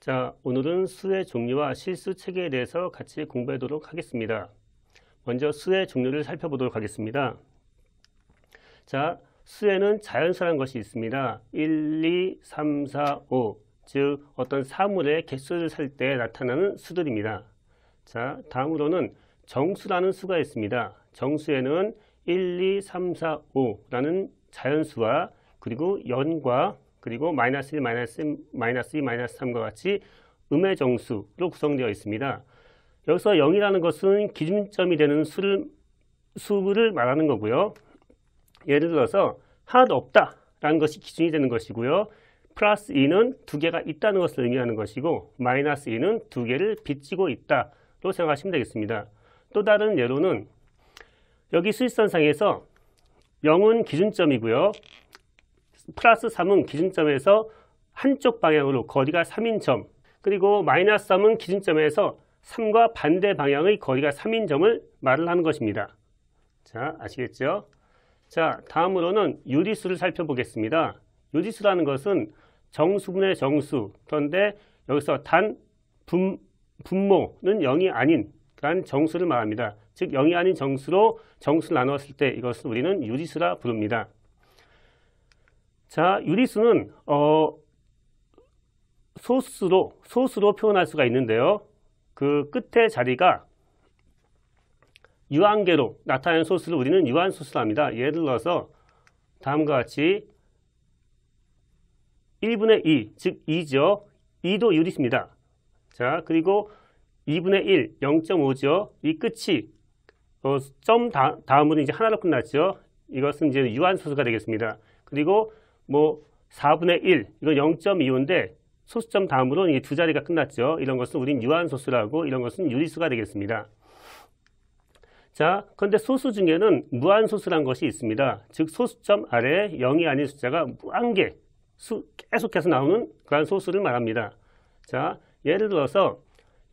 자, 오늘은 수의 종류와 실수 체계에 대해서 같이 공부하도록 하겠습니다. 먼저 수의 종류를 살펴보도록 하겠습니다. 자, 수에는 자연수라는 것이 있습니다. 1, 2, 3, 4, 5. 즉, 어떤 사물의 개수를 살 때 나타나는 수들입니다. 자, 다음으로는 정수라는 수가 있습니다. 정수에는 1, 2, 3, 4, 5라는 자연수와 그리고 연과 그리고 마이너스 1, 마이너스 마이너스 2, 마이너스 3과 같이 음의 정수로 구성되어 있습니다. 여기서 0이라는 것은 기준점이 되는 수를, 수를 말하는 거고요. 예를 들어서 하 없다라는 것이 기준이 되는 것이고요. 플러스 2는 두 개가 있다는 것을 의미하는 것이고 마이너스 2는 두 개를 빚지고 있다로 생각하시면 되겠습니다. 또 다른 예로는 여기 수익선상에서 0은 기준점이고요. 플러스 3은 기준점에서 한쪽 방향으로 거리가 3인점 그리고 마이너스 3은 기준점에서 3과 반대 방향의 거리가 3인점을 말을 하는 것입니다. 자 아시겠죠? 자 다음으로는 유리수를 살펴보겠습니다. 유리수라는 것은 정수분의 정수 그런데 여기서 단 분, 분모는 0이 아닌 그러 정수를 말합니다. 즉 0이 아닌 정수로 정수를 나누었을 때 이것을 우리는 유리수라 부릅니다. 자, 유리수는 어, 소수로 소수로 표현할 수가 있는데요. 그 끝에 자리가 유한계로 나타나는 소수를 우리는 유한소수라 합니다. 예를 들어서 다음과 같이 1분의 2, 즉 2죠. 2도 유리수입니다. 자, 그리고 2분의 1, 0.5죠. 이 끝이 어, 점 다, 음으로 이제 하나로 끝났죠. 이것은 이제 유한소수가 되겠습니다. 그리고 뭐 4분의 1, 이건 0.25인데 소수점 다음으로 이두 자리가 끝났죠. 이런 것은 우린 유한소수라고 이런 것은 유리수가 되겠습니다. 자, 그런데 소수 중에는 무한소수란 것이 있습니다. 즉 소수점 아래 0이 아닌 숫자가 무한개 수, 계속해서 나오는 그러한 소수를 말합니다. 자, 예를 들어서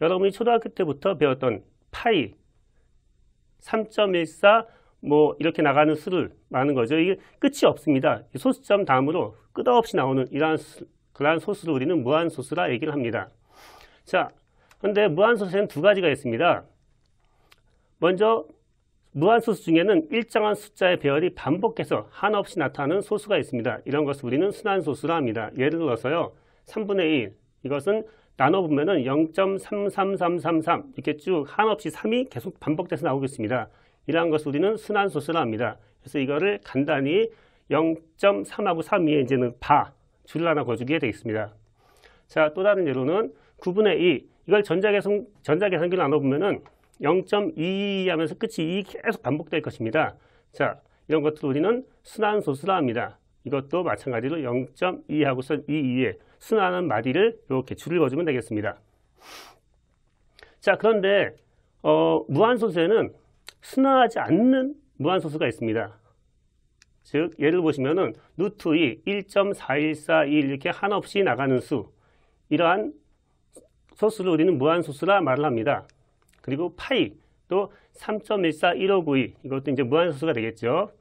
여러분이 초등학교 때부터 배웠던 파이 3.14뭐 이렇게 나가는 수를 많은 거죠. 이게 끝이 없습니다. 소수점 다음으로 끝없이 나오는 이러한 그러한 소스를 우리는 무한 소스라 얘기를 합니다. 자, 근데 무한 소스에는 두 가지가 있습니다. 먼저 무한 소스 중에는 일정한 숫자의 배열이 반복해서 한없이 나타나는 소수가 있습니다. 이런 것을 우리는 순환 소수라 합니다. 예를 들어서요. 3분의 1 이것은 나눠보면 0.33333 이렇게 쭉 한없이 3이 계속 반복돼서 나오겠습니다. 이러한 것을 우리는 순환소수라 합니다. 그래서 이거를 간단히 0.3하고 3 위에 이제는 바, 줄을 하나 거주게 되어 있습니다. 자, 또 다른 예로는 9분의 2. 이걸 전자계산, 기로 나눠보면은 0.2 하면서 끝이 2 계속 반복될 것입니다. 자, 이런 것들 을 우리는 순환소수라 합니다. 이것도 마찬가지로 0.2하고선 22에 순환한 마디를 이렇게 줄을 거주면 되겠습니다. 자, 그런데 어, 무한소수에는 순화하지 않는 무한소수가 있습니다. 즉 예를 보시면 은 루트 2, 1.4141 이렇게 한없이 나가는 수 이러한 소수를 우리는 무한소수라 말을 합니다. 그리고 파이 또3 1 4 1 5 9 이것도 이제 무한소수가 되겠죠.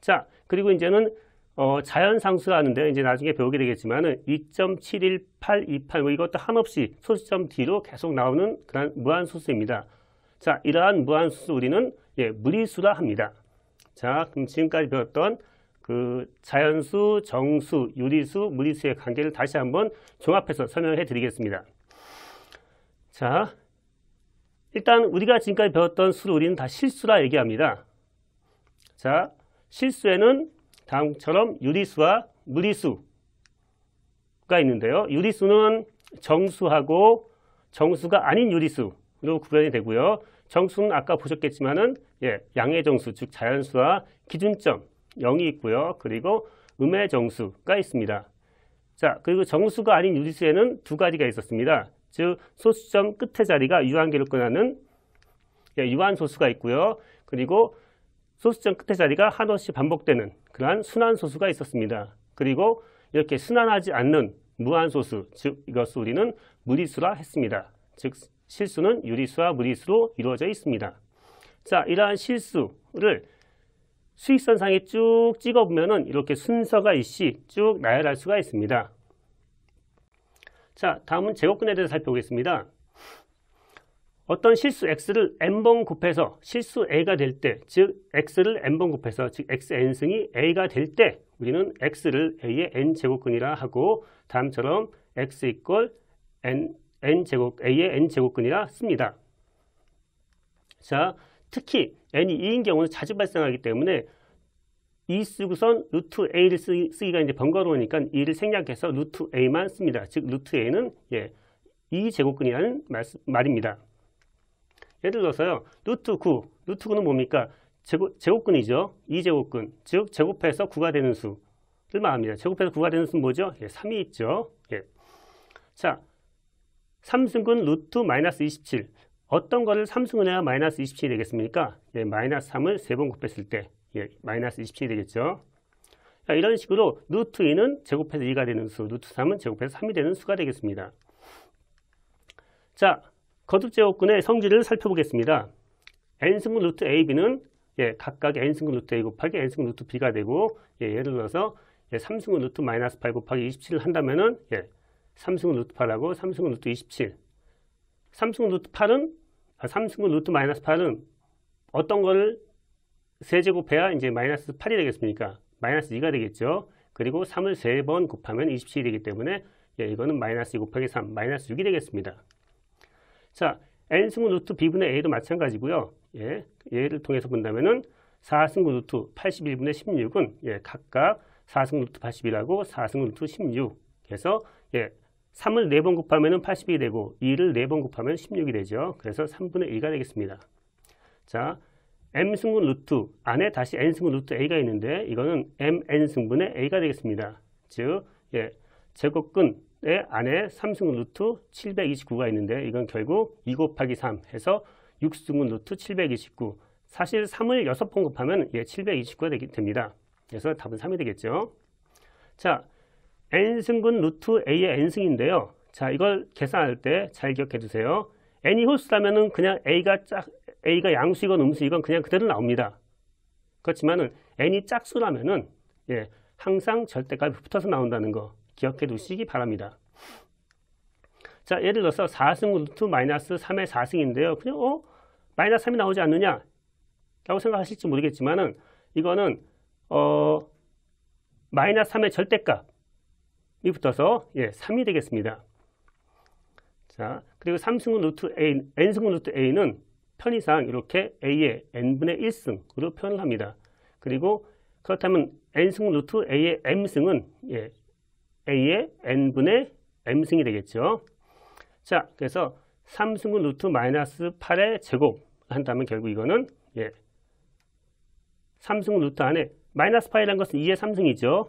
자 그리고 이제는 어, 자연상수라는데 이제 나중에 배우게 되겠지만은 2.71828뭐 이것도 한없이 소수점 뒤로 계속 나오는 그런 무한소수입니다. 자, 이러한 무한수 우리는 예, 무리수라 합니다. 자, 그럼 지금까지 배웠던 그 자연수, 정수, 유리수, 무리수의 관계를 다시 한번 종합해서 설명해 드리겠습니다. 자, 일단 우리가 지금까지 배웠던 수를 우리는 다 실수라 얘기합니다. 자, 실수에는 다음처럼 유리수와 무리수가 있는데요. 유리수는 정수하고 정수가 아닌 유리수 로 구분이 되고요. 정수는 아까 보셨겠지만은 예, 양의 정수, 즉 자연수와 기준점 0이 있고요. 그리고 음의 정수가 있습니다. 자, 그리고 정수가 아닌 유리수에는 두 가지가 있었습니다. 즉 소수점 끝의 자리가 유한계를 끝나는 예, 유한소수가 있고요. 그리고 소수점 끝의 자리가 한없이 반복되는 그러한 순환소수가 있었습니다. 그리고 이렇게 순환하지 않는 무한소수, 즉 이것을 우리는 무리수라 했습니다. 즉 실수는 유리수와 무리수로 이루어져 있습니다. 자, 이러한 실수를 수익선상에 쭉 찍어보면 이렇게 순서가 있이 쭉 나열할 수가 있습니다. 자, 다음은 제곱근에 대해서 살펴보겠습니다. 어떤 실수 x를 n번 곱해서 실수 a가 될 때, 즉 x를 n번 곱해서 즉 xn승이 a가 될 때 우리는 x를 a의 n제곱근이라 하고 다음처럼 x 이퀄 n n제곱, a의 n제곱근이라 씁니다. 자, 특히 n이 2인 경우는 자주 발생하기 때문에 이 쓰고선 루트 a를 쓰, 기가 이제 번거로우니까 이를 생략해서 루트 a만 씁니다. 즉 루트 a는 예, 2제곱근이라는 말, 말입니다. 예를 들어서요. 루트 9, 루트 9는 뭡니까? 제곱, 제곱근이죠. 2제곱근, 즉 제곱해서 9가 되는 수를 말합니다. 제곱해서 9가 되는 수는 뭐죠? 예, 3이 있죠. 예. 자, 삼승은 루트 마이너스 27 어떤 거를 삼승은해야 마이너스 27이 되겠습니까? 예, 마이너스 3을 세 번 곱했을 때 예, 마이너스 27이 되겠죠. 자, 이런 식으로 루트 2는 제곱해서 2가 되는 수, 루트 3은 제곱해서 3이 되는 수가 되겠습니다. 자, 거듭제곱근의 성질을 살펴보겠습니다. n승분 루트 ab는 예, 각각 n승분 루트 a 곱하기 n승분 루트 b가 되고 예, 예를 들어서 예, 3승분 루트 마이너스 8 곱하기 27을 한다면 은 예, 삼성은 루트 8하고 삼성은 루트 27. 삼성은 루트 8은 아, 삼성 루트 마이너스 8은 어떤 거를 세제곱해야 이제 마이너스 8이 되겠습니까? 마이너스 2가 되겠죠. 그리고 3을 세 번 곱하면 27이 되기 때문에 예, 이거는 마이너스 2 곱하기 3, 마이너스 6이 되겠습니다. 자, n승은 루트 b분의 a도 마찬가지고요. 예, 얘를 통해서 본다면은 4승 루트 81분의 16은 예, 각각 4승 루트 81하고 4승 루트 16 그래서 예, 3을 4번 곱하면 80이 되고 2를 4번 곱하면 16이 되죠. 그래서 3분의 1가 되겠습니다. 자, m승분 루트 안에 다시 n승분 루트 a가 있는데 이거는 mn승분의 a가 되겠습니다. 즉, 예, 제곱근의 안에 3승분 루트 729가 있는데 이건 결국 2 곱하기 3 해서 6승분 루트 729 사실 3을 6번 곱하면 예, 729가 되 됩니다. 그래서 답은 3이 되겠죠. 자, n승분 루트 a의 n승인데요. 자, 이걸 계산할 때 잘 기억해 두세요. n이 홀수라면은 그냥 a가 짝, a가 양수이건 음수이건 그냥 그대로 나옵니다. 그렇지만은 n이 짝수라면은 예, 항상 절대값이 붙어서 나온다는 거 기억해 두시기 바랍니다. 자, 예를 들어서 4승 루트 마이너스 3의 4승인데요. 그냥 어? 마이너스 3이 나오지 않느냐? 라고 생각하실지 모르겠지만은 이거는 어 마이너스 3의 절대값 이 붙어서 예, 3이 되겠습니다. 자, 그리고 3승분 루트 a, n승분 루트 a는 편의상 이렇게 a의 n분의 1승으로 표현을 합니다. 그리고 그렇다면 n승 루트 a의 m승은 예, a의 n분의 m승이 되겠죠. 자, 그래서 3승분 루트 마이너스 8의 제곱 한다면 결국 이거는 예, 3승 루트 안에 마이너스 파이라는 것은 2의 3승이죠.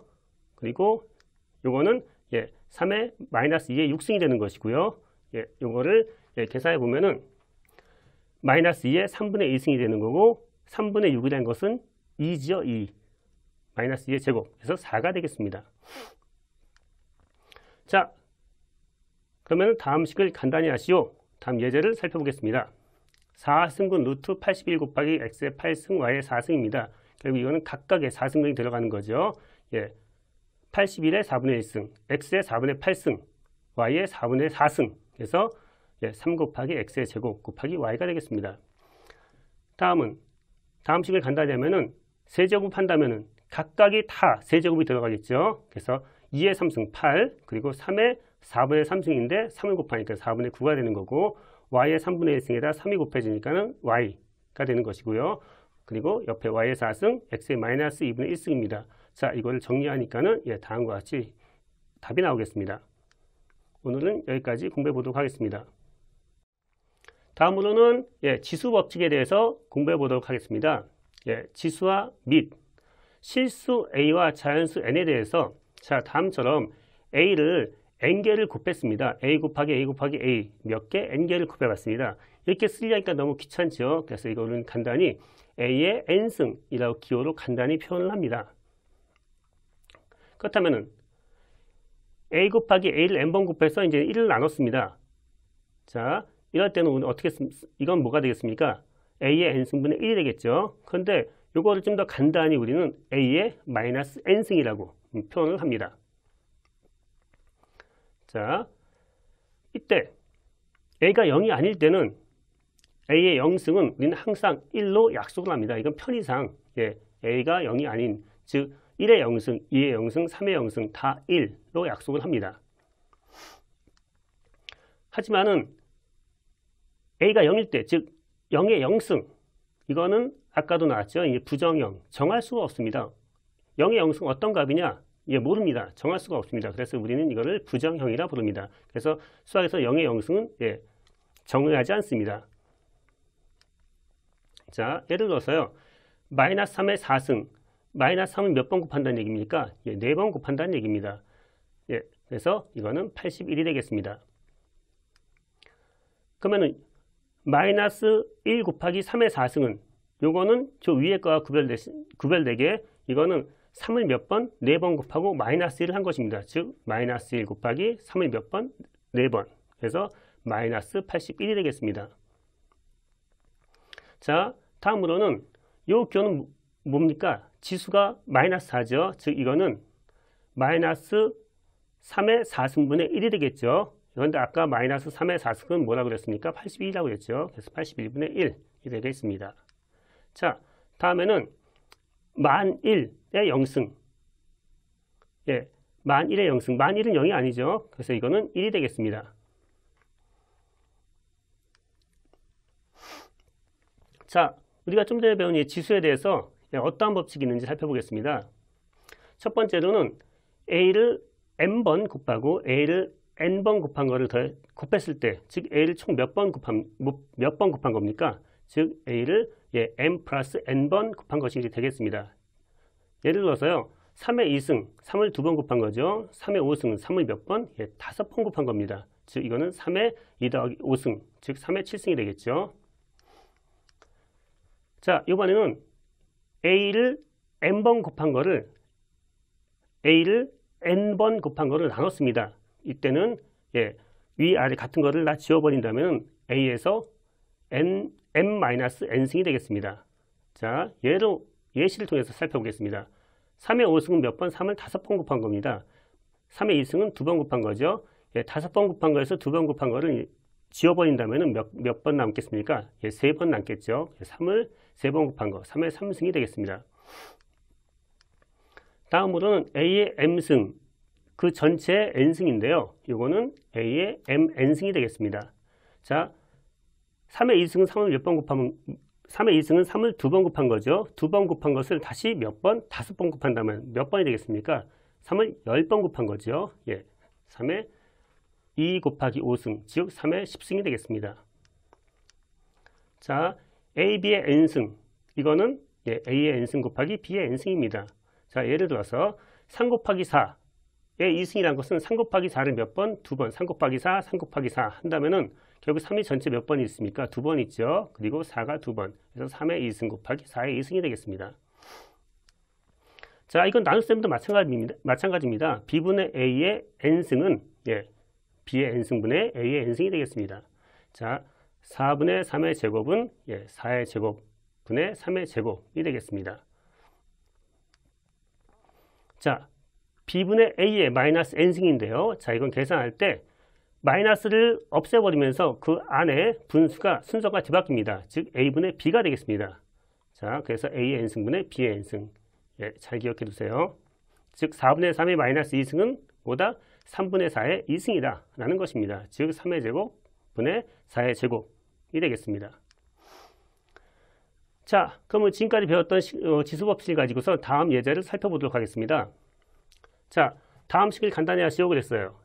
그리고 요거는 예, 3의 마이너스 2의 6승이 되는 것이고요. 예, 요거를 예, 계산해 보면은 마이너스 2의 3분의 1승이 되는 거고 3분의 6이라는 것은 2죠 2. 마이너스 2의 제곱. 그래서 4가 되겠습니다. 자, 그러면 다음 식을 간단히 하시오 다음 예제를 살펴보겠습니다. 4승분 루트 81 곱하기 x의 8승, y의 4승입니다. 결국 이거는 각각의 4승분이 들어가는 거죠. 예, 81의 4분의 1승, x의 4분의 8승, y의 4분의 4승. 그래서 3 예, 곱하기 x의 제곱 곱하기 y가 되겠습니다. 다음은 다음 식을 간다면은 세제곱한다면은 각각이 다 세제곱이 들어가겠죠. 그래서 2의 3승 8, 그리고 3의 4분의 3승인데 3을 곱하니까 4분의 9가 되는 거고 y의 3분의 1승에다 3이 곱해지니까는 y가 되는 것이고요. 그리고 옆에 y의 4승, x의 마이너스 2분의 1승입니다. 자, 이걸 정리하니까는 예, 다음과 같이 답이 나오겠습니다. 오늘은 여기까지 공부해 보도록 하겠습니다. 다음으로는 예, 지수 법칙에 대해서 공부해 보도록 하겠습니다. 예, 지수와 및 실수 A와 자연수 N에 대해서 자 다음처럼 A를 N개를 곱했습니다. A 곱하기 A 곱하기 A 몇 개 N개를 곱해봤습니다. 이렇게 쓰려니까 너무 귀찮죠. 그래서 이거는 간단히 A의 N승이라고 기호로 간단히 표현을 합니다. 그렇다면 a 곱하기 a를 n번 곱해서 이제 1을 나눴습니다. 자, 이럴 때는 어떻게 이건 뭐가 되겠습니까? a의 n승분의 1이 되겠죠. 그런데 이거를 좀 더 간단히 우리는 a의 마이너스 n승이라고 음, 표현을 합니다. 자, 이때 a가 0이 아닐 때는 a의 0승은 우리는 항상 1로 약속을 합니다. 이건 편의상 예, a가 0이 아닌 즉 1의 영승, 2의 영승, 3의 영승 다 1로 약속을 합니다. 하지만은 a가 0일 때, 즉 0의 영승 이거는 아까도 나왔죠. 이제 부정형 정할 수가 없습니다. 0의 영승 어떤 값이냐? 예, 모릅니다. 정할 수가 없습니다. 그래서 우리는 이거를 부정형이라 부릅니다. 그래서 수학에서 0의 영승은 예, 정의하지 않습니다. 자, 예를 들어서요. 마이너스 3의 4승 마이너스 3을 몇 번 곱한다는 얘기입니까? 예, 4번 곱한다는 얘기입니다. 예, 그래서 이거는 81이 되겠습니다. 그러면은 마이너스 1 곱하기 3의 4승은 요거는 저 위에 거와 구별되, 구별되게 이거는 3을 몇 번? 4번 곱하고 마이너스 1을 한 것입니다. 즉 마이너스 1 곱하기 3을 몇 번? 4번. 그래서 마이너스 81이 되겠습니다. 자, 다음으로는 요 교는 뭐, 뭡니까? 지수가 마이너스 4죠. 즉 이거는 마이너스 3의 4승분의 1이 되겠죠. 그런데 아까 마이너스 3의 4승은 뭐라고 그랬습니까? 81이라고 그랬죠. 그래서 81분의 1이 되겠습니다. 자, 다음에는 만 1의 0승. 예, 만 1의 0승. 만 1은 0이 아니죠. 그래서 이거는 1이 되겠습니다. 자, 우리가 좀 전에 배운 이 지수에 대해서 네, 어떠한 법칙이 있는지 살펴보겠습니다. 첫 번째로는 A를 n번 곱하고 A를 n번 곱한 것을 더 곱했을 때, 즉 A를 총 몇 번 곱한, 뭐 몇번 곱한 겁니까? 즉 A를 예, n 플러스 n번 곱한 것이 되겠습니다. 예를 들어서요. 3의 2승, 3을 2번 곱한 거죠. 3의 5승, 3을 몇 번? 예, 다번 곱한 겁니다. 즉 이거는 3의 2 더하기 5승, 즉 3의 7승이 되겠죠. 자, 이번에는 A를 N번 곱한 거를 A를 N번 곱한 거를 나눴습니다. 이때는 예, 위아래 같은 거를 다 지워버린다면 A에서 N, N-N승이 되겠습니다. 자, 예로, 예시를 통해서 살펴보겠습니다. 3의 5승은 몇 번? 3을 5번 곱한 겁니다. 3의 2승은 2번 곱한 거죠. 예, 5번 곱한 거에서 2번 곱한 거를 지워버린다면 몇 번 남겠습니까? 예, 3번 남겠죠. 3을 예, 3번 곱한 거 3의 3승이 되겠습니다. 다음으로는 A의 M승 그 전체의 N승인데요. 이거는 A의 MN승이 되겠습니다. 자, 3의 2승은 3을 몇 번 곱하면 3의 2승은 3을 두 번 곱한 거죠. 두 번 곱한 것을 다시 몇 번? 다섯 번 곱한다면 몇 번이 되겠습니까? 3을 10번 곱한 거죠. 예, 3의 2 곱하기 5승, 즉 3의 10승이 되겠습니다. 자, a, b의 n승 이거는 예, a의 n승 곱하기 b의 n승입니다. 자 예를 들어서 3 곱하기 4의 2승이라는 것은 3 곱하기 4를 몇 번? 두 번. 3 곱하기 4, 3 곱하기 4 한다면은 결국 3이 전체 몇 번이 있습니까? 두 번 있죠. 그리고 4가 두 번. 그래서 3의 2승 곱하기 4의 2승이 되겠습니다. 자, 이건 나눗셈도 마찬가지입니다. 마찬가지입니다. b분의 a의 n승은 예, b의 n승분의 a의 n승이 되겠습니다. 자, 4분의 3의 제곱은 예, 4의 제곱 분의 3의 제곱이 되겠습니다. 자, b분의 a의 마이너스 n승인데요. 자, 이건 계산할 때 마이너스를 없애버리면서 그 안에 분수가 순서가 뒤바뀝니다. 즉 a분의 b가 되겠습니다. 자, 그래서 a의 n승분의 b의 n승. 예, 잘 기억해 두세요. 즉 4분의 3의 마이너스 2승은 뭐다? 3분의 4의 2승이다 라는 것입니다. 즉 3의 제곱 분의 4의 제곱 이 되겠습니다. 자, 그러면 지금까지 배웠던 어, 지수법칙 가지고서 다음 예제를 살펴보도록 하겠습니다. 자, 다음 식을 간단히 하시오 그랬어요.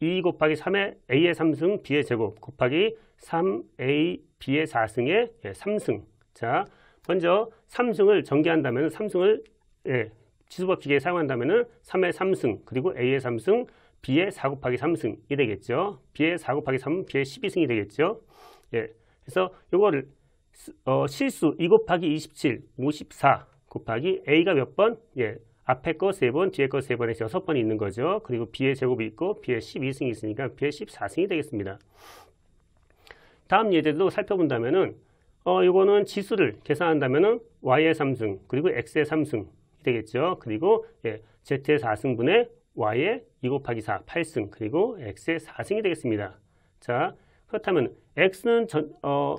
2 e 곱하기 3의 a의 3승, b의 제곱 곱하기 3a, b의 4승의 3승. 예, 자, 먼저 3승을 전개한다면 3승을 예, 지수법칙에 사용한다면 3의 3승, 그리고 a의 3승, b의 4 곱하기 3승이 되겠죠. b의 4 곱하기 3은 b의 12승이 되겠죠. 예. 그래서 이거를 어, 실수 2 곱하기 27, 54 곱하기 A가 몇 번? 예, 앞에 거 3번, 뒤에 거 3번에 서 6번이 있는 거죠. 그리고 B의 제곱이 있고 B의 12승이 있으니까 B의 14승이 되겠습니다. 다음 예제도 살펴본다면 은 어, 이거는 지수를 계산한다면 은 Y의 3승, 그리고 X의 3승 되겠죠. 그리고 예, Z의 4승분의 Y의 2 곱하기 4, 8승, 그리고 X의 4승이 되겠습니다. 자, 그렇다면 x는 전, 어,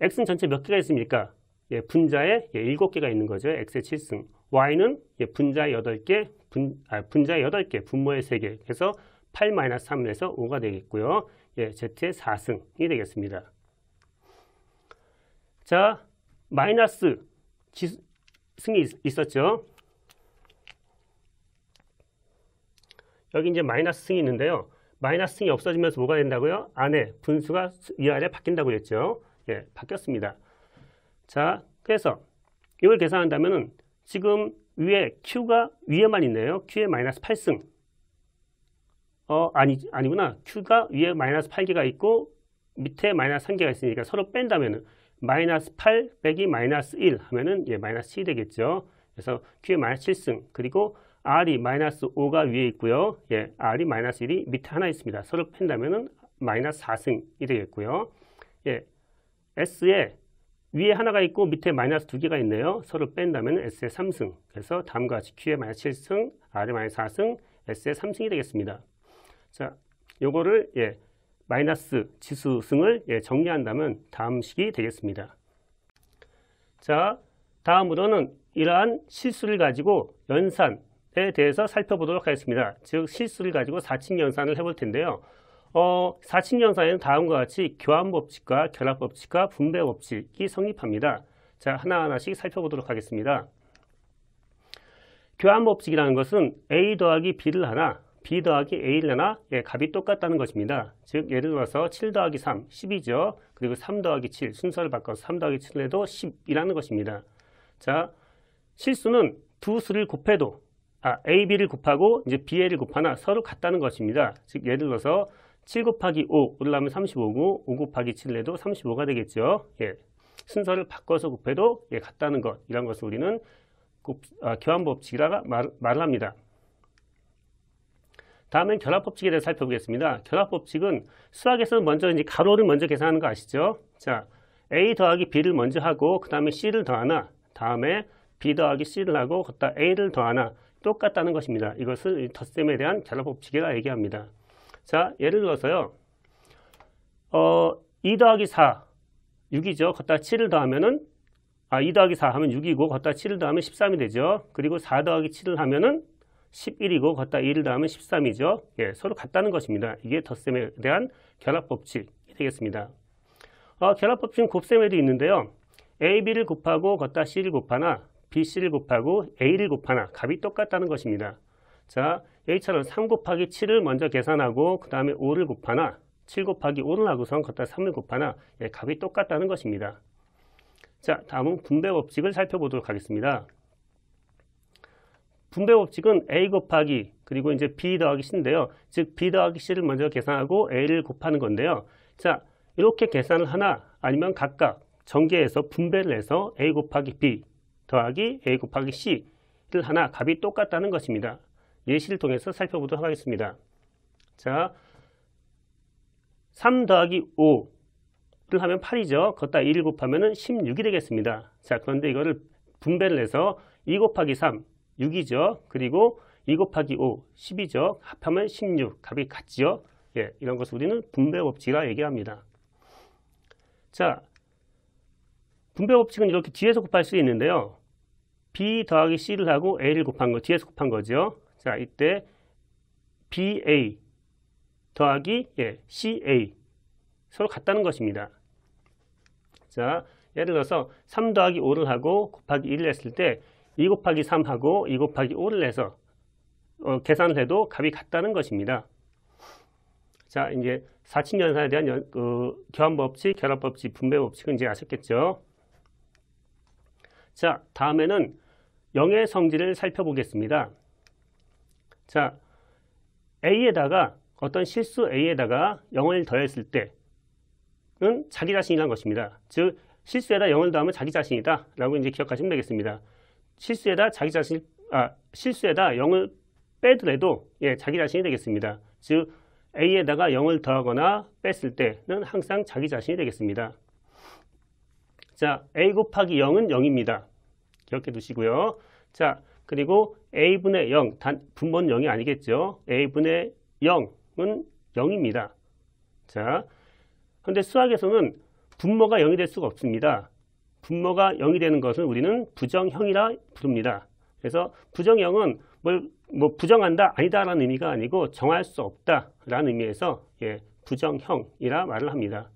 x는 전체 몇 개가 있습니까? 예, 분자에 예, 7개가 있는 거죠. x의 7승. y는 예, 분자의 8개, 분, 아, 분자의 8개, 분모의 3개. 그래서 8-3에서 5가 되겠고요. 예, z의 4승이 되겠습니다. 자, 마이너스 지, 승이 있, 있었죠. 여기 이제 마이너스 승이 있는데요. 마이너스 층이 없어지면서 뭐가 된다고요? 안에 분수가 위아래 바뀐다고 했죠. 예, 바뀌었습니다. 자, 그래서 이걸 계산한다면은 지금 위에 Q가 위에만 있네요. Q에 마이너스 8승. 어, 아니, 아니구나. Q가 위에 마이너스 8개가 있고 밑에 마이너스 3개가 있으니까 서로 뺀다면은 마이너스 8 빼기 마이너스 1 하면은 예, 마이너스 7이 되겠죠. 그래서 Q의 마이너스 7승. 그리고 R이 마이너스 5가 위에 있고요. 예, R이 마이너스 1이 밑에 하나 있습니다. 서로 푼다면 마이너스 4승이 되겠고요. 예, S에 위에 하나가 있고 밑에 마이너스 두 개가 있네요. 서로 뺀다면 S의 3승. 그래서 다음과 같이 Q의 마이너스 7승, R의 마이너스 4승, S의 3승이 되겠습니다. 자, 요거를 예, 마이너스 지수 승을 예, 정리한다면 다음 식이 되겠습니다. 자, 다음으로는 이러한 실수를 가지고 연산, 대해서 살펴보도록 하겠습니다. 즉 실수를 가지고 4층 연산을 해볼 텐데요. 어, 4층 연산에는 다음과 같이 교환 법칙과 결합 법칙과 분배 법칙이 성립합니다. 자, 하나하나씩 살펴보도록 하겠습니다. 교환 법칙이라는 것은 A 더하기 B를 하나, B 더하기 A를 하나, 예, 값이 똑같다는 것입니다. 즉, 예를 들어서 7 더하기 3, 10이죠. 그리고 3 더하기 7, 순서를 바꿔서 3 더하기 7을 해도 10이라는 것입니다. 자, 실수는 두 수를 곱해도 아, AB를 곱하고 이제 BA를 곱하나 서로 같다는 것입니다. 즉 예를 들어서 7 곱하기 5 올라면 35고 5 곱하기 7 해도 35가 되겠죠. 예. 순서를 바꿔서 곱해도 예, 같다는 것 이런 것을 우리는 곱, 아, 교환법칙이라 말, 말을 합니다. 다음엔 결합법칙에 대해서 살펴보겠습니다. 결합법칙은 수학에서는 먼저 이제 가로를 먼저 계산하는 거 아시죠? 자, A 더하기 B를 먼저 하고 그 다음에 C를 더하나 다음에 B 더하기 C를 하고 그다 A를 더하나 똑같다는 것입니다. 이것을 덧셈에 대한 자료법칙이라 얘기합니다. 자, 예를 들어서요. 어, 2 더하기 4, 6이죠. 걷다 7을 더하면은 아, 2 더하기 4 하면 6이고 걷다 7을 더하면 13이 되죠. 그리고 4 더하기 7을 하면은 11이고 걷다 1을 더하면 13이죠. 예, 서로 같다는 것입니다. 이게 덧셈에 대한 결합법칙이 되겠습니다. 어, 결합법칙은 곱셈에도 있는데요. AB를 곱하고 걷다 C를 곱하나 BC를 곱하고 A를 곱하나 값이 똑같다는 것입니다. 자, A처럼 3 곱하기 7을 먼저 계산하고 그 다음에 5를 곱하나 7 곱하기 5를 하고선 걷다 3을 곱하나 예, 값이 똑같다는 것입니다. 자, 다음은 분배 법칙을 살펴보도록 하겠습니다. 분배 법칙은 A 곱하기 그리고 이제 B 더하기 C인데요. 즉 B 더하기 C를 먼저 계산하고 A를 곱하는 건데요. 자, 이렇게 계산을 하나 아니면 각각 전개해서 분배를 해서 A 곱하기 B 더하기 A 곱하기 C를 하나 값이 똑같다는 것입니다. 예시를 통해서 살펴보도록 하겠습니다. 자, 3 더하기 5를 하면 8이죠. 걷다 1 곱하면 16이 되겠습니다. 자, 그런데 이거를 분배를 해서 2 곱하기 3, 6이죠. 그리고 2 곱하기 5, 10이죠. 합하면 16, 값이 같지요. 예, 이런 것을 우리는 분배 법칙이라 얘기합니다. 자, 분배 법칙은 이렇게 뒤에서 곱할 수 있는데요. B 더하기 C를 하고 A를 곱한 거, 뒤에서 곱한 거죠. 자, 이때 BA 더하기 예, CA 서로 같다는 것입니다. 자, 예를 들어서 3 더하기 5를 하고 곱하기 1을 했을 때 2 곱하기 3하고 2 곱하기 5를 해서 어, 계산을 해도 값이 같다는 것입니다. 자, 이제 사칭 연산에 대한 연, 그, 교환법칙, 결합법칙, 분배법칙은 이제 아셨겠죠? 자, 다음에는 영의 성질을 살펴보겠습니다. 자, A에다가 어떤 실수 A에다가 0을 더했을 때는 자기 자신이란 것입니다. 즉, 실수에다 0을 더하면 자기 자신이다 라고 이제 기억하시면 되겠습니다. 실수에다 자기 자신, 아, 실수에다 0을 빼더라도 예, 자기 자신이 되겠습니다. 즉, A에다가 0을 더하거나 뺐을 때는 항상 자기 자신이 되겠습니다. 자, a 곱하기 0은 0입니다. 기억해 두시고요. 자, 그리고 a분의 0, 단 분번 0이 아니겠죠. a분의 0은 0입니다. 자, 그런데 수학에서는 분모가 0이 될 수가 없습니다. 분모가 0이 되는 것은 우리는 부정형이라 부릅니다. 그래서 부정형은 뭘, 뭐 부정한다, 아니다라는 의미가 아니고 정할 수 없다라는 의미에서 예, 부정형이라 말을 합니다.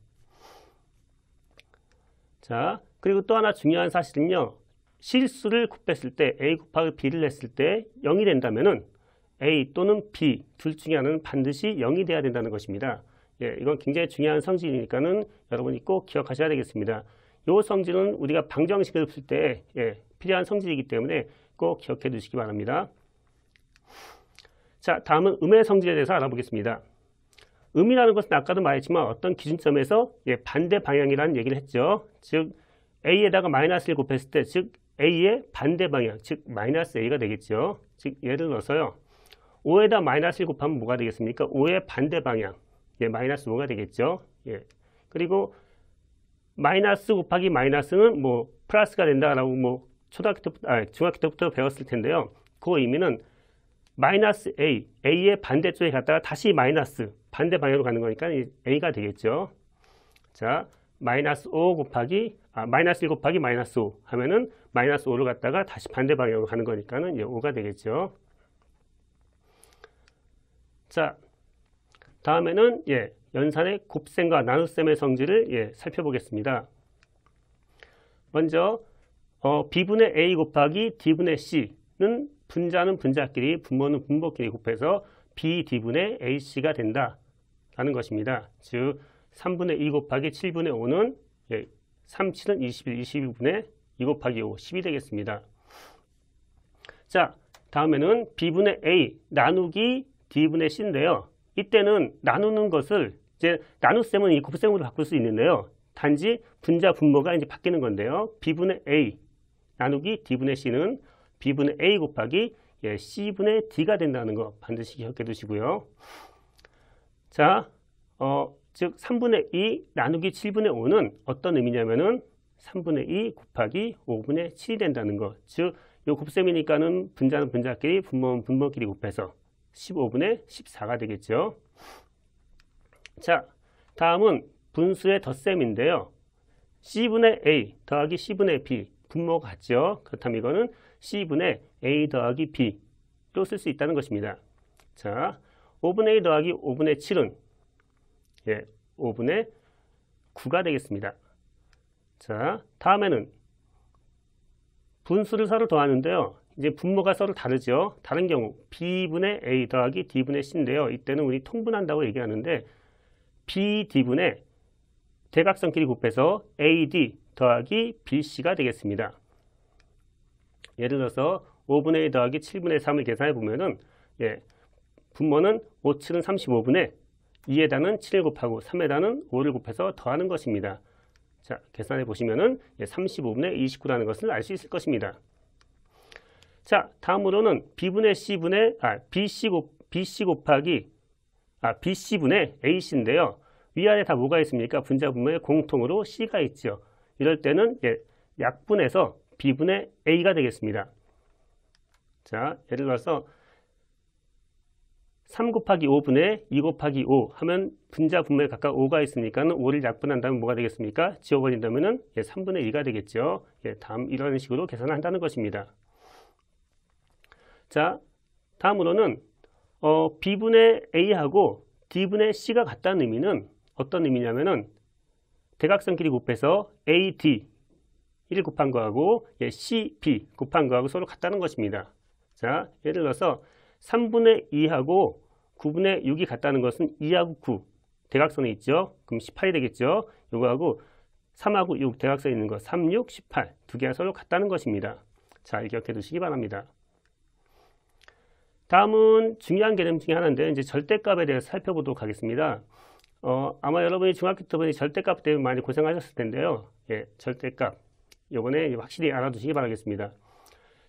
자, 그리고 또 하나 중요한 사실은요. 실수를 곱했을 때 A 곱하기 B를 했을 때 0이 된다면은 A 또는 B 둘 중에 하나는 반드시 0이 돼야 된다는 것입니다. 예, 이건 굉장히 중요한 성질이니까는 여러분이 꼭 기억하셔야 되겠습니다. 이 성질은 우리가 방정식을 쓸때 예, 필요한 성질이기 때문에 꼭 기억해 두시기 바랍니다. 자, 다음은 음의 성질에 대해서 알아보겠습니다. 음이라는 것은 아까도 말했지만 어떤 기준점에서 예, 반대 방향이라는 얘기를 했죠. 즉 A에다가 마이너스를 곱했을 때, 즉 A의 반대 방향, 즉 마이너스 A가 되겠죠. 즉 예를 들어서요. 5에다 마이너스를 곱하면 뭐가 되겠습니까? 5의 반대 방향, 예, 마이너스 5가 되겠죠. 예. 그리고 마이너스 곱하기 마이너스는 뭐 플러스가 된다라고 뭐 초등학교 때부터, 아, 중학교 때부터 배웠을 텐데요. 그 의미는 마이너스 a, a의 반대쪽에 갔다가 다시 마이너스 반대 방향으로 가는 거니까 a가 되겠죠. 자, 마이너스 5 곱하기 아, 마이너스 1 곱하기 마이너스 5 하면은 마이너스 5를 갔다가 다시 반대 방향으로 가는 거니까는 이제 5가 되겠죠. 자, 다음에는 예, 연산의 곱셈과 나눗셈의 성질을 예, 살펴보겠습니다. 먼저 어, b분의 a 곱하기 d분의 c는 분자는 분자끼리, 분모는 분모끼리 곱해서 BD분의 AC가 된다라는 것입니다. 즉 3분의 2 곱하기 7분의 5는 예, 3, 7은 21, 22분의 2 곱하기 5, 10이 되겠습니다. 자, 다음에는 B분의 A 나누기 D분의 C인데요. 이때는 나누는 것을 이제 나눗셈은 이 곱셈으로 바꿀 수 있는데요. 단지 분자 분모가 이제 바뀌는 건데요. B분의 A 나누기 D분의 C는 B분의 A 곱하기 예, C분의 D가 된다는 거 반드시 기억해 두시고요. 자, 어, 즉 3분의 2 나누기 7분의 5는 어떤 의미냐면은 3분의 2 곱하기 5분의 7이 된다는 거. 즉, 요 곱셈이니까는 분자는 분자끼리, 분모는 분모끼리 곱해서 15분의 14가 되겠죠. 자, 다음은 분수의 덧셈인데요. C분의 A 더하기 C분의 B 분모 같죠. 그렇다면 이거는 C분의 A 더하기 B로 쓸수 있다는 것입니다. 자, 5분의 1 더하기 5분의 7은 예, 5분의 9가 되겠습니다. 자, 다음에는 분수를 서로 더하는데요. 이제 분모가 서로 다르죠. 다른 경우 B분의 A 더하기 D분의 C인데요. 이때는 우리 통분한다고 얘기하는데 BD분의 대각선끼리 곱해서 AD 더하기 BC가 되겠습니다. 예를 들어서 5분의 1 더하기 7분의 3을 계산해 보면은 예, 분모는 5, 7은 35분의 2에다는 7을 곱하고 3에다는 5를 곱해서 더하는 것입니다. 자, 계산해 보시면은 예, 35분의 29라는 것을 알 수 있을 것입니다. 자, 다음으로는 b분의 c분의 아, bc 곱 bc 곱하기 아, bc분의 ac인데요. 위아래 다 뭐가 있습니까? 분자분모의 공통으로 c가 있죠. 이럴 때는 예, 약분에서 B분의 A가 되겠습니다. 자, 예를 들어서 3 곱하기 5분의 2 곱하기 5 하면 분자 분모에 각각 5가 있으니까 5를 약분한다면 뭐가 되겠습니까? 지워버린다면 예, 3분의 1가 되겠죠. 예, 다음 이런 식으로 계산한다는 을 것입니다. 자, 다음으로는 어, B분의 A하고 D분의 C가 같다는 의미는 어떤 의미냐면은 대각선끼리 곱해서 AD 1 곱한 거하고 예, CB 곱한 거하고 서로 같다는 것입니다. 자, 예를 들어서 3분의 2하고 9분의 6이 같다는 것은 2하고 9 대각선에 있죠. 그럼 18이 되겠죠. 이거하고 3하고 6 대각선에 있는 거 3, 6, 18 두 개가 서로 같다는 것입니다. 잘 기억해 두시기 바랍니다. 다음은 중요한 개념 중에 하나인데 이제 절대값에 대해서 살펴보도록 하겠습니다. 어, 아마 여러분이 중학교 때 절대값 때문에 많이 고생하셨을 텐데요. 예, 절대값. 요번에 확실히 알아두시기 바라겠습니다.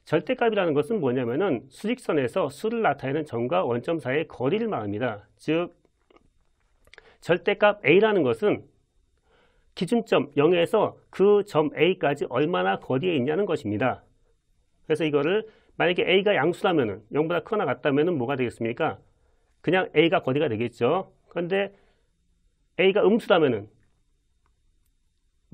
절대값이라는 것은 뭐냐면은 수직선에서 수를 나타내는 점과 원점 사이의 거리를 말합니다. 즉 절대값 A라는 것은 기준점 0에서 그 점 A까지 얼마나 거리에 있냐는 것입니다. 그래서 이거를 만약에 A가 양수라면 은 0보다 크거나 같다면 뭐가 되겠습니까? 그냥 A가 거리가 되겠죠. 그런데 A가 음수라면 은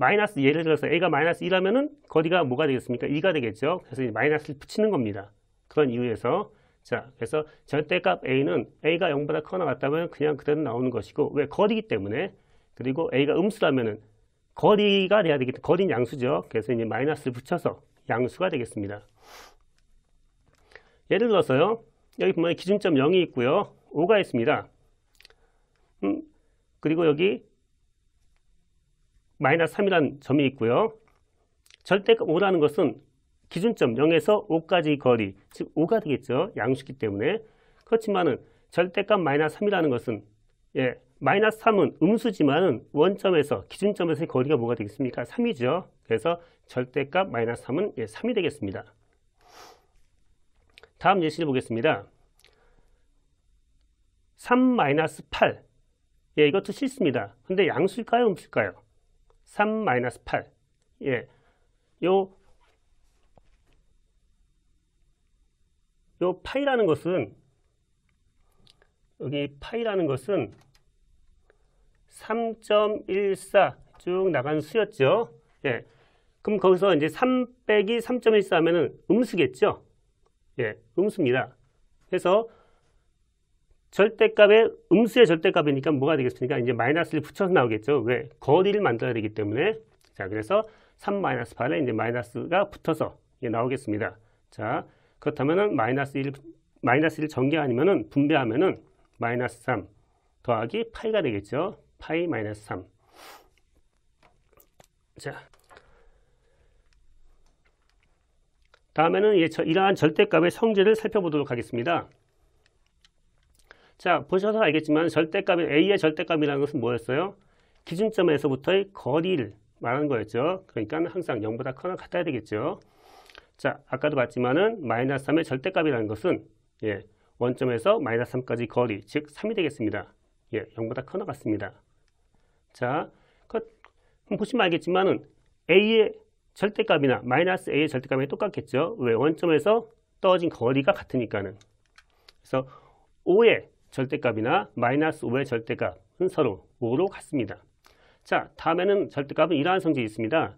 마이너스 예를 들어서 a가 마이너스 1하면은 거리가 뭐가 되겠습니까? 2가 되겠죠. 그래서 이제 마이너스를 붙이는 겁니다. 그런 이유에서 자 그래서 절대값 a는 a가 0보다 커나 같다면 그냥 그대로 나오는 것이고 왜 거리기 때문에 그리고 a가 음수라면은 거리가 돼야 되겠죠. 거리는 양수죠. 그래서 이제 마이너스를 붙여서 양수가 되겠습니다. 예를 들어서요. 여기 보면 기준점 0이 있고요. 5가 있습니다. 음, 그리고 여기 마이너스 3이라는 점이 있고요. 절대값 5라는 그 것은 기준점 0에서 5까지 거리, 즉 5가 되겠죠. 양수기 때문에. 그렇지만 은 절대값 마이너스 3이라는 것은 예, 마이너스 3은 음수지만 은 원점에서, 기준점에서의 거리가 뭐가 되겠습니까? 3이죠. 그래서 절대값 마이너스 3은 예, 3이 되겠습니다. 다음 예시를 보겠습니다. 3-8 예, 이것도 싫습니다. 근데 양수일까요? 음수일까요? 3 8. 예. 요, 요 파이라는 것은, 여기 파이라는 것은 3.14 쭉 나간 수였죠. 예. 그럼 거기서 이제 3 빼기 3.14 하면은 음수겠죠. 예, 음수입니다. 그래서 절대값의 음수의 절대값이니까 뭐가 되겠습니까? 이제 마이너스를 붙여서 나오겠죠. 왜? 거리를 만들어야 되기 때문에 자 그래서 3-8에 이제 마이너스가 붙어서 이게 나오겠습니다. 자 그렇다면은 마이너스 1 마이너스 1 전개 하면은 분배하면은 마이너스 3 더하기 파이가 되겠죠. 파이 마이너스 3. 자 다음에는 예, 이러한 절대값의 성질을 살펴보도록 하겠습니다. 자, 보셔서 알겠지만 절대값, A의 절대값이라는 것은 뭐였어요? 기준점에서부터의 거리를 말하는 거였죠. 그러니까 항상 0보다 커나 같아야 되겠죠. 자, 아까도 봤지만은 마이너스 3의 절대값이라는 것은 예, 원점에서 마이너스 3까지 거리, 즉 3이 되겠습니다. 예, 0보다 커나 같습니다. 자, 그럼 보시면 알겠지만은 A의 절대값이나 마이너스 A의 절대값이 똑같겠죠. 왜? 원점에서 떨어진 거리가 같으니까는. 그래서 5의 절대값이나 마이너스 5의 절대값은 서로 5로 같습니다. 자, 다음에는 절대값은 이러한 성질이 있습니다.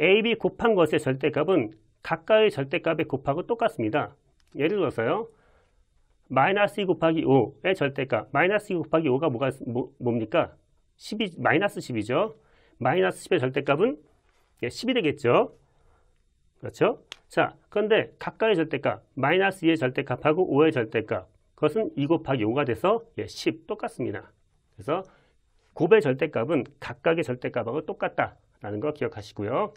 AB 곱한 것의 절대값은 각각의 절대값에 곱하고 똑같습니다. 예를 들어서요. 마이너스 2 곱하기 5의 절대값, 마이너스 2 곱하기 5가 뭐가, 뭐, 뭡니까? 12, 마이너스 10이죠. 마이너스 10의 절대값은 10이 예, 되겠죠. 그렇죠? 자, 그런데 각각의 절대값, 마이너스 2의 절대값하고 5의 절대값, 그것은 2 곱하기 5가 돼서 예, 10 똑같습니다. 그래서 곱의 절대값은 각각의 절대값하고 똑같다라는 거 기억하시고요.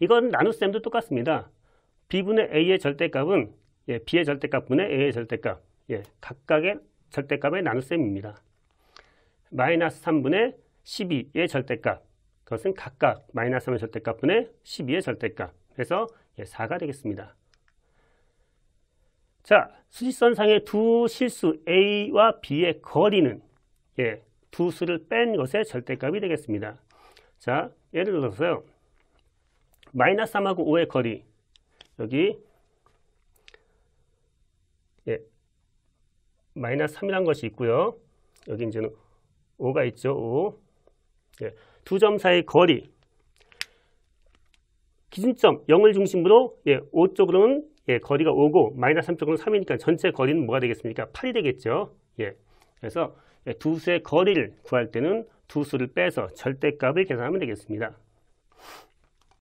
이건 나눗셈도 똑같습니다. b분의 a의 절대값은 예, b의 절대값 분의 a의 절대값 예, 각각의 절대값의 나눗셈입니다. 마이너스 3분의 12의 절대값 그것은 각각 마이너스 3의 절대값 분의 12의 절대값 그래서 예, 4가 되겠습니다. 자, 수직선상의 두 실수 A와 B의 거리는 예, 두 수를 뺀 것의 절대값이 되겠습니다. 자, 예를 들어서요. 마이너스 3하고 5의 거리 여기 예, 마이너스 3이라는 것이 있고요. 여기 이제는 5가 있죠. 5. 예, 두 점 사이 의 거리 기준점 0을 중심으로 예, 5쪽으로는 예, 거리가 5고 마이너스 3쪽은 3이니까 전체 거리는 뭐가 되겠습니까? 8이 되겠죠. 예. 그래서 두 수의 거리를 구할 때는 두 수를 빼서 절대값을 계산하면 되겠습니다.